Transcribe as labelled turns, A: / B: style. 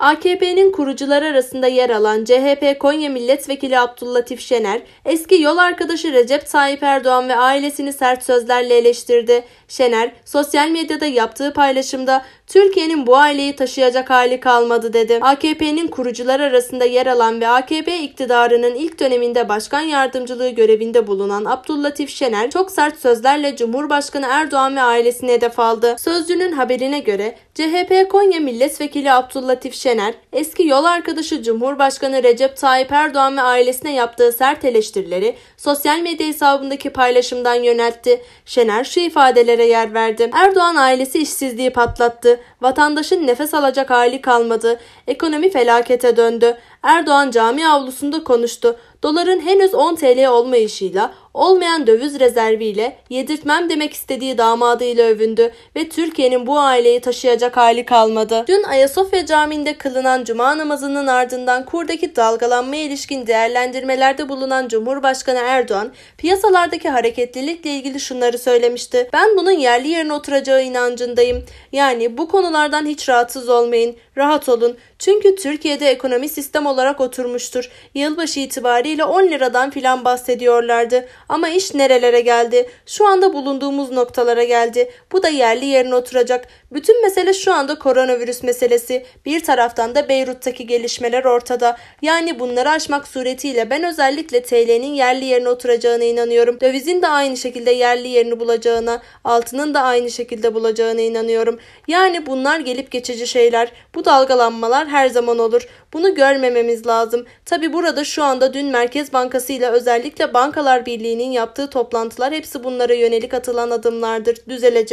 A: AKP'nin kurucular arasında yer alan CHP Konya Milletvekili Abdüllatif Şener, eski yol arkadaşı Recep Tayyip Erdoğan ve ailesini sert sözlerle eleştirdi. Şener, sosyal medyada yaptığı paylaşımda Türkiye'nin bu aileyi taşıyacak hali kalmadı dedi. AKP'nin kurucular arasında yer alan ve AKP iktidarının ilk döneminde başkan yardımcılığı görevinde bulunan Abdullatif Şener çok sert sözlerle Cumhurbaşkanı Erdoğan ve ailesini hedef aldı. Sözcünün haberine göre CHP Konya Milletvekili Abdullatif Şener, eski yol arkadaşı Cumhurbaşkanı Recep Tayyip Erdoğan ve ailesine yaptığı sert eleştirileri sosyal medya hesabındaki paylaşımdan yöneltti. Şener şu ifadelere yer verdi. Erdoğan ailesi işsizliği patlattı. Vatandaşın nefes alacak hali kalmadı. Ekonomi felakete döndü. Erdoğan cami avlusunda konuştu. Doların henüz 10 TL olmayışıyla, olmayan döviz rezerviyle yedirtmem demek istediği damadıyla övündü ve Türkiye'nin bu aileyi taşıyacak hali kalmadı. Dün Ayasofya Camii'nde kılınan cuma namazının ardından kurdaki dalgalanma ilişkin değerlendirmelerde bulunan Cumhurbaşkanı Erdoğan, piyasalardaki hareketlilikle ilgili şunları söylemişti. Ben bunun yerli yerine oturacağı inancındayım. Yani bu konulardan hiç rahatsız olmayın, rahat olun. Çünkü Türkiye'de ekonomi sistem olarak oturmuştur. Yılbaşı itibariyle 10 liradan filan bahsediyorlardı. Ama iş nerelere geldi? Şu anda bulunduğumuz noktalara geldi. Bu da yerli yerine oturacak. Bütün mesele şu anda koronavirüs meselesi. Bir taraftan da Beyrut'taki gelişmeler ortada. Yani bunları aşmak suretiyle ben özellikle TL'nin yerli yerine oturacağına inanıyorum. Dövizin de aynı şekilde yerli yerini bulacağına, altının da aynı şekilde bulacağına inanıyorum. Yani bunlar gelip geçici şeyler. Bu dalgalanmalar her zaman olur. Bunu görmememiz lazım. Tabi burada şu anda dün Merkez Bankası ile özellikle Bankalar Birliği'nin yaptığı toplantılar hepsi bunlara yönelik atılan adımlardır. Düzelecek.